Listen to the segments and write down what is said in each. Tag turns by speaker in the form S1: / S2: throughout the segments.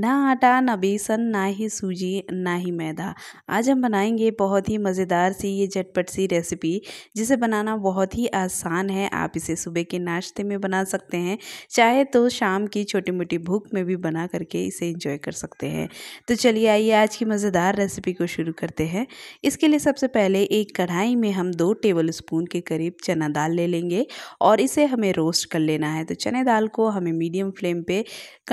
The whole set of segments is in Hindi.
S1: ना आटा ना बेसन ना ही सूजी ना ही मैदा आज हम बनाएंगे बहुत ही मज़ेदार सी ये झटपट सी रेसिपी जिसे बनाना बहुत ही आसान है आप इसे सुबह के नाश्ते में बना सकते हैं चाहे तो शाम की छोटी मोटी भूख में भी बना करके इसे इंजॉय कर सकते हैं तो चलिए आइए आज की मज़ेदार रेसिपी को शुरू करते हैं इसके लिए सबसे पहले एक कढ़ाई में हम दो टेबल स्पून के करीब चना दाल ले लेंगे और इसे हमें रोस्ट कर लेना है तो चने दाल को हमें मीडियम फ्लेम पर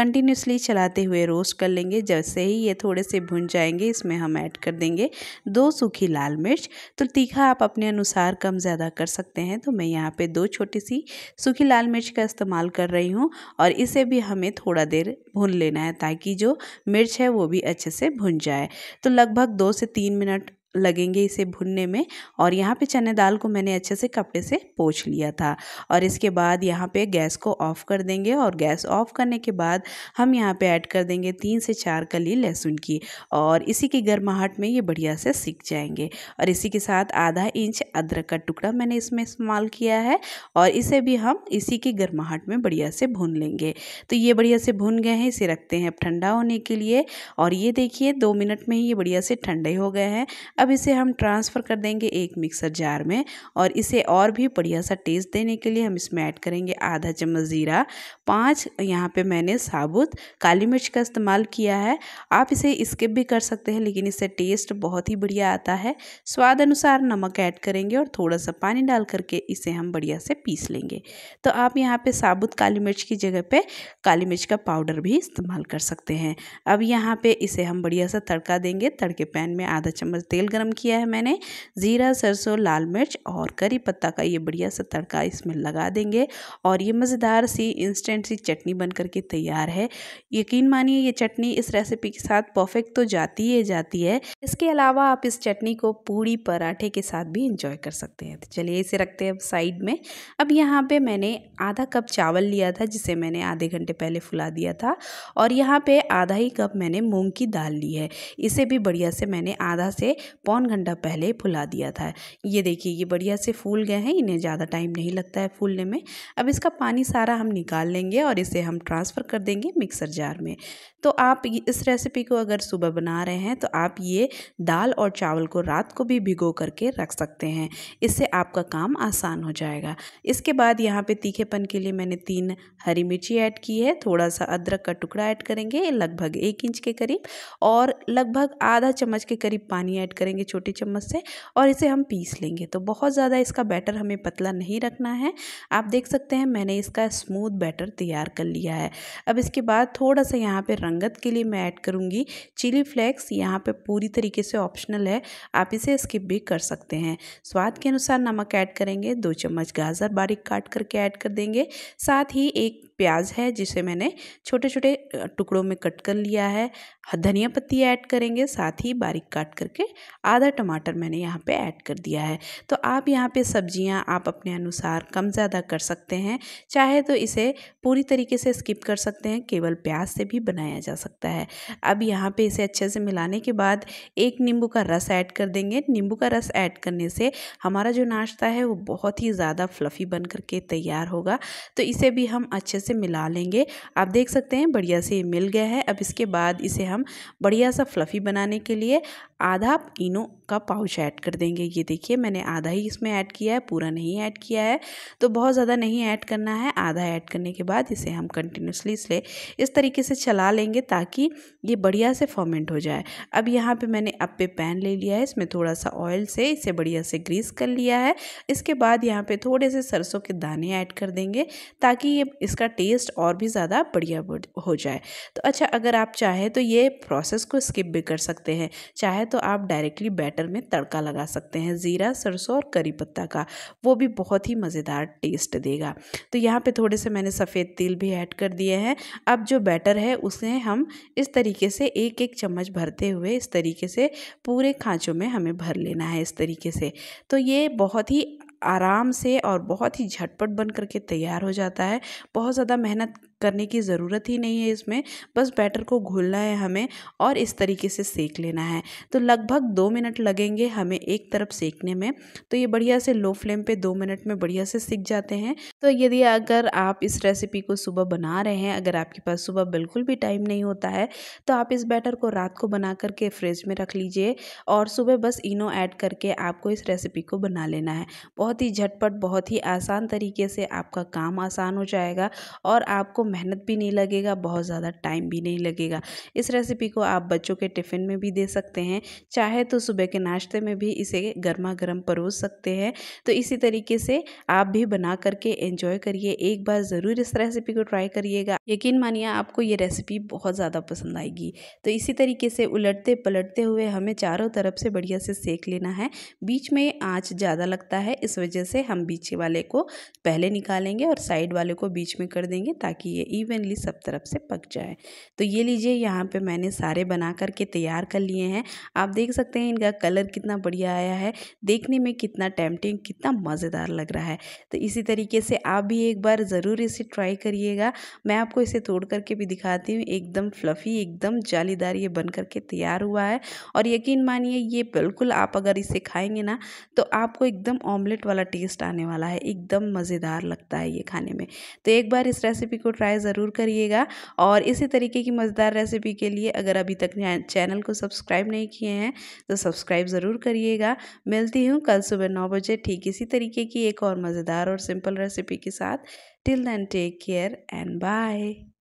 S1: कंटिन्यूसली चलाते हुए रोस्ट कर लेंगे जैसे ही ये थोड़े से भुन जाएंगे इसमें हम ऐड कर देंगे दो सूखी लाल मिर्च तो तीखा आप अपने अनुसार कम ज़्यादा कर सकते हैं तो मैं यहाँ पे दो छोटी सी सूखी लाल मिर्च का इस्तेमाल कर रही हूँ और इसे भी हमें थोड़ा देर भून लेना है ताकि जो मिर्च है वो भी अच्छे से भुन जाए तो लगभग दो से तीन मिनट लगेंगे इसे भुनने में और यहाँ पे चने दाल को मैंने अच्छे से कपड़े से पोछ लिया था और इसके बाद यहाँ पे गैस को ऑफ़ कर देंगे और गैस ऑफ़ करने के बाद हम यहाँ पे ऐड कर देंगे तीन से चार कली लहसुन की और इसी की गर्माहट में ये बढ़िया से सीख जाएंगे और इसी के साथ आधा इंच अदरक का टुकड़ा मैंने इसमें इस्तेमाल किया है और इसे भी हम इसी की गर्माहट में बढ़िया से भून लेंगे तो ये बढ़िया से भून गए हैं इसे रखते हैं ठंडा होने के लिए और ये देखिए दो मिनट में ही ये बढ़िया से ठंडे हो गए हैं अब इसे हम ट्रांसफ़र कर देंगे एक मिक्सर जार में और इसे और भी बढ़िया सा टेस्ट देने के लिए हम इसमें ऐड करेंगे आधा चम्मच ज़ीरा पाँच यहाँ पे मैंने साबुत काली मिर्च का इस्तेमाल किया है आप इसे स्किप भी कर सकते हैं लेकिन इससे टेस्ट बहुत ही बढ़िया आता है स्वाद अनुसार नमक ऐड करेंगे और थोड़ा सा पानी डाल करके इसे हम बढ़िया से पीस लेंगे तो आप यहाँ पे साबुत काली मिर्च की जगह पे काली मिर्च का पाउडर भी इस्तेमाल कर सकते हैं अब यहाँ पे इसे हम बढ़िया सा तड़का देंगे तड़के पैन में आधा चम्मच तेल तेल गरम किया है मैंने ज़ीरा सरसों लाल मिर्च और करी पत्ता का ये बढ़िया सा तड़का इसमें लगा देंगे और ये मज़ेदार सी इंस्टेंट सी चटनी बन करके तैयार है यकीन मानिए ये चटनी इस रेसिपी के साथ परफेक्ट तो जाती ही जाती है इसके अलावा आप इस चटनी को पूड़ी पराठे के साथ भी इंजॉय कर सकते हैं तो चलिए इसे रखते हैं अब साइड में अब यहाँ पे मैंने आधा कप चावल लिया था जिसे मैंने आधे घंटे पहले फुला दिया था और यहाँ पे आधा ही कप मैंने मूँग की दाल ली है इसे भी बढ़िया से मैंने आधा से पौन घंटा पहले फुला दिया था ये देखिए ये बढ़िया से फूल गए हैं इन्हें ज़्यादा टाइम नहीं लगता है फूलने में अब इसका पानी सारा हम निकाल लेंगे और इसे हम ट्रांसफ़र कर देंगे मिक्सर जार में तो आप इस रेसिपी को अगर सुबह बना रहे हैं तो आप ये दाल और चावल को रात को भी भिगो करके रख सकते हैं इससे आपका काम आसान हो जाएगा इसके बाद यहाँ पे तीखेपन के लिए मैंने तीन हरी मिर्ची ऐड की है थोड़ा सा अदरक का टुकड़ा ऐड करेंगे लगभग एक इंच के करीब और लगभग आधा चम्मच के करीब पानी ऐड करेंगे लेंगे छोटी चम्मच से और इसे हम पीस लेंगे तो बहुत ज़्यादा इसका बैटर हमें पतला नहीं रखना है आप देख सकते हैं मैंने इसका स्मूथ बैटर तैयार कर लिया है अब इसके बाद थोड़ा सा यहाँ पर रंगत के लिए मैं ऐड करूँगी चिली फ्लेक्स यहाँ पर पूरी तरीके से ऑप्शनल है आप इसे स्किप भी कर सकते हैं स्वाद के अनुसार नमक ऐड करेंगे दो चम्मच गाजर बारीक काट करके ऐड कर देंगे साथ ही एक प्याज है जिसे मैंने छोटे छोटे टुकड़ों में कट कर लिया है धनिया पत्ती ऐड करेंगे साथ ही बारीक काट करके आधा टमाटर मैंने यहाँ पे ऐड कर दिया है तो आप यहाँ पे सब्जियाँ आप अपने अनुसार कम ज़्यादा कर सकते हैं चाहे तो इसे पूरी तरीके से स्किप कर सकते हैं केवल प्याज से भी बनाया जा सकता है अब यहाँ पर इसे अच्छे से मिलाने के बाद एक नींबू का रस ऐड कर देंगे नींबू का रस ऐड करने से हमारा जो नाश्ता है वो बहुत ही ज़्यादा फ्लफ़ी बन करके तैयार होगा तो इसे भी हम अच्छे से से मिला लेंगे आप देख सकते हैं बढ़िया से ये मिल गया है अब इसके बाद इसे हम बढ़िया सा फ्लफ़ी बनाने के लिए आधा इनो का पाउच ऐड कर देंगे ये देखिए मैंने आधा ही इसमें ऐड किया है पूरा नहीं ऐड किया है तो बहुत ज़्यादा नहीं ऐड करना है आधा ऐड करने के बाद इसे हम कंटिन्यूसली इसलिए इस तरीके से चला लेंगे ताकि ये बढ़िया से फॉर्मेंट हो जाए अब यहाँ पे मैंने अब पे पैन ले लिया है इसमें थोड़ा सा ऑयल से इसे बढ़िया से ग्रीस कर लिया है इसके बाद यहाँ पर थोड़े से सरसों के दाने ऐड कर देंगे ताकि ये इसका टेस्ट और भी ज़्यादा बढ़िया हो जाए तो अच्छा अगर आप चाहें तो ये प्रोसेस को स्किप भी कर सकते हैं चाहे तो आप डायरेक्टली बैटर में तड़का लगा सकते हैं ज़ीरा सरसों और करी पत्ता का वो भी बहुत ही मज़ेदार टेस्ट देगा तो यहाँ पर थोड़े से मैंने सफ़ेद तिल भी ऐड कर दिए हैं अब जो बैटर है उसे हम इस तरीके से एक एक चम्मच भरते हुए इस तरीके से पूरे खाँचों में हमें भर लेना है इस तरीके से तो ये बहुत ही आराम से और बहुत ही झटपट बन करके तैयार हो जाता है बहुत ज़्यादा मेहनत करने की ज़रूरत ही नहीं है इसमें बस बैटर को घुलना है हमें और इस तरीके से सेक लेना है तो लगभग दो मिनट लगेंगे हमें एक तरफ सेकने में तो ये बढ़िया से लो फ्लेम पे दो मिनट में बढ़िया से सीख जाते हैं तो यदि अगर आप इस रेसिपी को सुबह बना रहे हैं अगर आपके पास सुबह बिल्कुल भी टाइम नहीं होता है तो आप इस बैटर को रात को बना करके फ्रिज में रख लीजिए और सुबह बस इनो ऐड करके आपको इस रेसिपी को बना लेना है बहुत ही झटपट बहुत ही आसान तरीके से आपका काम आसान हो जाएगा और आपको मेहनत भी नहीं लगेगा बहुत ज़्यादा टाइम भी नहीं लगेगा इस रेसिपी को आप बच्चों के टिफ़िन में भी दे सकते हैं चाहे तो सुबह के नाश्ते में भी इसे गर्मा गर्म परोस सकते हैं तो इसी तरीके से आप भी बना करके एंजॉय करिए एक बार ज़रूर इस रेसिपी को ट्राई करिएगा यकीन मानिए आपको ये रेसिपी बहुत ज़्यादा पसंद आएगी तो इसी तरीके से उलटते पलटते हुए हमें चारों तरफ से बढ़िया से सेक लेना है बीच में आँच ज़्यादा लगता है इस वजह से हम बीच वाले को पहले निकालेंगे और साइड वाले को बीच में कर देंगे ताकि चाहिए इवनली सब तरफ से पक जाए तो ये लीजिए यहाँ पे मैंने सारे बना कर के तैयार कर लिए हैं आप देख सकते हैं इनका कलर कितना बढ़िया आया है देखने में कितना टेम्पटिंग कितना मज़ेदार लग रहा है तो इसी तरीके से आप भी एक बार ज़रूर इसे ट्राई करिएगा मैं आपको इसे तोड़ करके भी दिखाती हूँ एकदम फ्लफ़ी एकदम जालीदार ये बन करके तैयार हुआ है और यकीन मानिए ये बिल्कुल आप अगर इसे खाएंगे ना तो आपको एकदम ऑमलेट वाला टेस्ट आने वाला है एकदम मज़ेदार लगता है ये खाने में तो एक बार इस रेसिपी को ट्राई ट्राई ज़रूर करिएगा और इसी तरीके की मज़ेदार रेसिपी के लिए अगर अभी तक चैनल को सब्सक्राइब नहीं किए हैं तो सब्सक्राइब ज़रूर करिएगा मिलती हूँ कल सुबह नौ बजे ठीक इसी तरीके की एक और मज़ेदार और सिंपल रेसिपी के साथ till then take care and bye